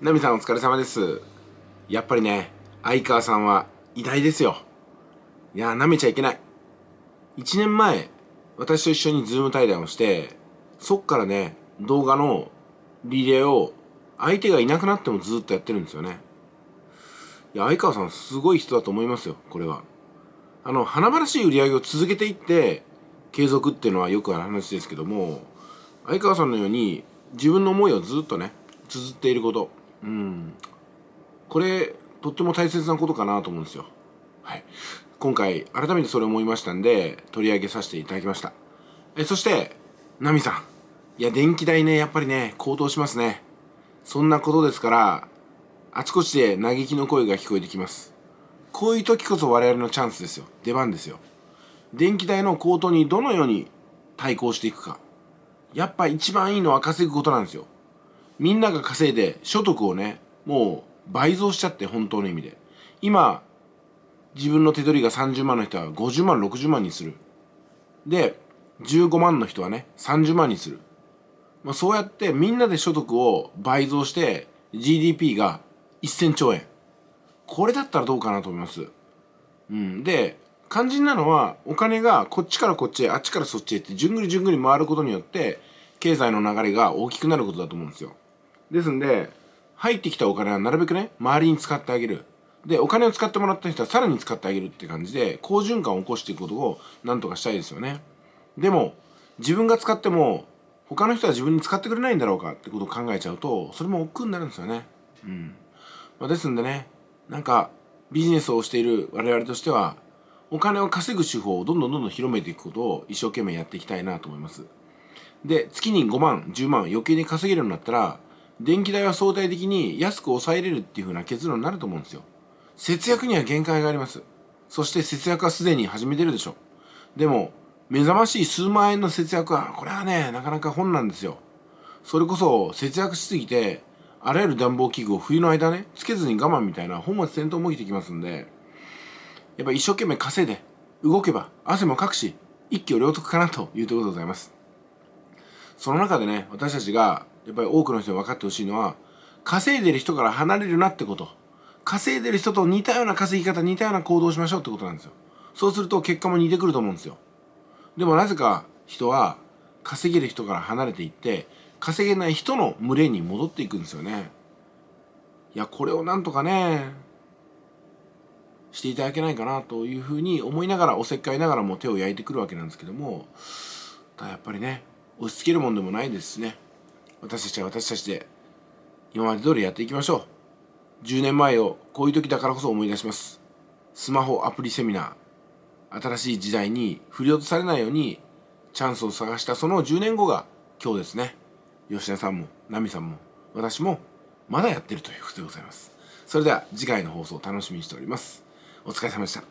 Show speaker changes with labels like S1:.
S1: ナミさんお疲れ様です。やっぱりね、相川さんは偉大ですよ。いやー、舐めちゃいけない。1年前、私と一緒にズーム対談をして、そっからね、動画のリレーを相手がいなくなってもずっとやってるんですよね。いや、相川さんすごい人だと思いますよ、これは。あの、華々しい売り上げを続けていって、継続っていうのはよくある話ですけども、相川さんのように自分の思いをずっとね、綴っていること。うんこれとっても大切なことかなと思うんですよはい今回改めてそれを思いましたんで取り上げさせていただきましたえそしてナミさんいや電気代ねやっぱりね高騰しますねそんなことですからあちこちで嘆きの声が聞こえてきますこういう時こそ我々のチャンスですよ出番ですよ電気代の高騰にどのように対抗していくかやっぱ一番いいのは稼ぐことなんですよみんなが稼いで所得をねもう倍増しちゃって本当の意味で今自分の手取りが30万の人は50万60万にするで15万の人はね30万にする、まあ、そうやってみんなで所得を倍増して GDP が1000兆円これだったらどうかなと思いますうんで肝心なのはお金がこっちからこっちへあっちからそっちへってじゅんぐりじゅんぐり回ることによって経済の流れが大きくなることだと思うんですよですんで、入ってきたお金はなるべくね、周りに使ってあげる。で、お金を使ってもらった人はさらに使ってあげるって感じで、好循環を起こしていくことをなんとかしたいですよね。でも、自分が使っても、他の人は自分に使ってくれないんだろうかってことを考えちゃうと、それも億劫になるんですよね。うん。まあ、ですんでね、なんか、ビジネスをしている我々としては、お金を稼ぐ手法をどんどんどんどん広めていくことを一生懸命やっていきたいなと思います。で、月に5万、10万余計に稼げるようになったら、電気代は相対的に安く抑えれるっていうふうな結論になると思うんですよ。節約には限界があります。そして節約はすでに始めてるでしょ。でも、目覚ましい数万円の節約は、これはね、なかなか本なんですよ。それこそ節約しすぎて、あらゆる暖房器具を冬の間ね、つけずに我慢みたいな本末転倒も起きてきますんで、やっぱ一生懸命稼いで、動けば汗もかくし、一挙両得かなというところでございます。その中でね、私たちがやっぱり多くの人に分かってほしいのは稼いでる人から離れるなってこと稼いでる人と似たような稼ぎ方似たような行動をしましょうってことなんですよそうすると結果も似てくると思うんですよでもなぜか人は稼げる人から離れていって稼げない人の群れに戻っていくんですよねいやこれをなんとかねしていただけないかなというふうに思いながらおせっかいながらも手を焼いてくるわけなんですけどもただやっぱりね押し付けるもんでもないですしね私たちは私たちで今まで通りやっていきましょう10年前をこういう時だからこそ思い出しますスマホアプリセミナー新しい時代に振り落とされないようにチャンスを探したその10年後が今日ですね吉田さんも奈美さんも私もまだやってるということでございますそれでは次回の放送を楽しみにしておりますお疲れ様でした